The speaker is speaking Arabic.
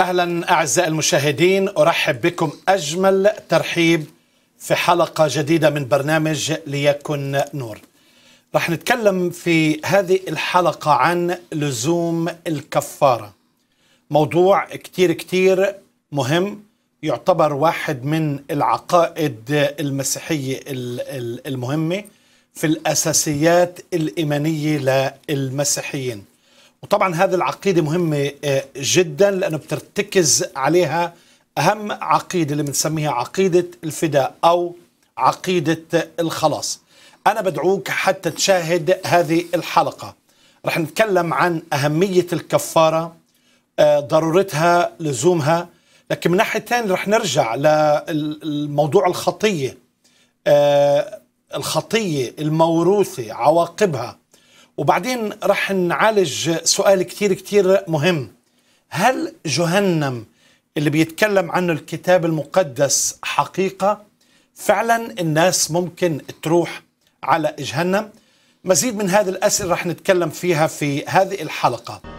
اهلا اعزائي المشاهدين ارحب بكم اجمل ترحيب في حلقه جديده من برنامج ليكن نور. رح نتكلم في هذه الحلقه عن لزوم الكفاره. موضوع كتير كتير مهم يعتبر واحد من العقائد المسيحيه المهمه في الاساسيات الايمانيه للمسيحيين. وطبعا هذه العقيدة مهمة آه، جدا لأنه بترتكز عليها أهم عقيدة اللي بنسميها عقيدة الفداء أو عقيدة الخلاص أنا بدعوك حتى تشاهد هذه الحلقة رح نتكلم عن أهمية الكفارة آه، ضرورتها لزومها لكن من ناحية تانية رح نرجع للموضوع الخطية آه، الخطية الموروثة عواقبها وبعدين رح نعالج سؤال كتير كتير مهم هل جهنم اللي بيتكلم عنه الكتاب المقدس حقيقة فعلا الناس ممكن تروح على جهنم مزيد من هذه الأسئلة رح نتكلم فيها في هذه الحلقة